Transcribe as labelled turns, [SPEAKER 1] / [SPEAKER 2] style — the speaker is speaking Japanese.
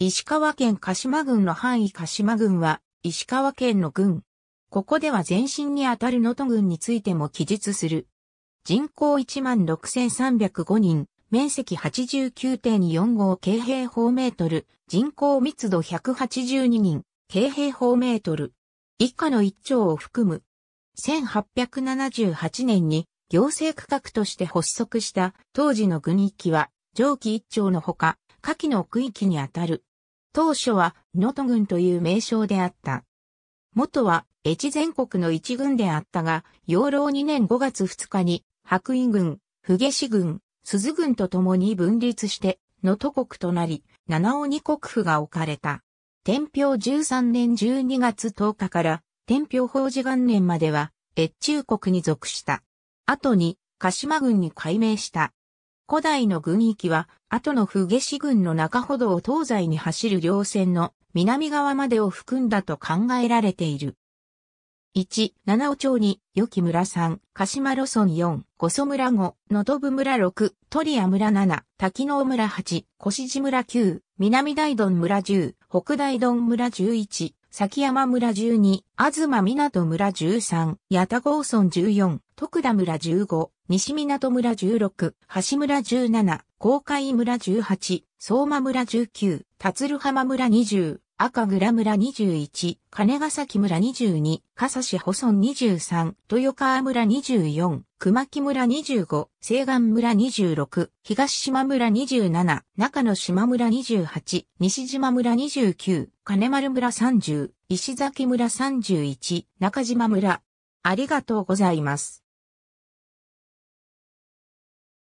[SPEAKER 1] 石川県鹿島郡の範囲鹿島郡は、石川県の
[SPEAKER 2] 郡。ここでは前身にあたる能登郡についても記述する。人口16,305人、面積89.45京平方メートル、人口密度182人、京平方メートル。以下の一丁を含む。1878年に行政区画として発足した当時の郡域は、上記一丁のほか、下記の区域にあたる。当初は能登軍という名称であった。元は越前国の一軍であったが、養老2年5月2日に白衣軍、不下軍、鈴軍と共に分立して、能登国となり、七尾に国府が置かれた。天平13年12月10日から天平法事元年までは、越中国に属した。後に、鹿島軍に改名した。古代の軍域は、後の不下市軍の中ほどを東西に走る両線の南側までを含んだと考えられている。1、七尾町に、よき村3、鹿島路村4、五祖村5、のどぶ村6、鳥屋村7、滝野村8、越路村9、南大丼村10、北大丼村11、崎山村12、あず東港村13、八田郷村14、徳田村15、西港村16、橋村17、公海村18、相馬村19、達ル浜村20、赤倉村21、金ヶ崎村22、笠市保村23、豊川村24、熊木村25、西岸村26、東島村27、中野島村28、西島村29、金丸村30、石崎村31、
[SPEAKER 1] 中島村。ありがとうございます。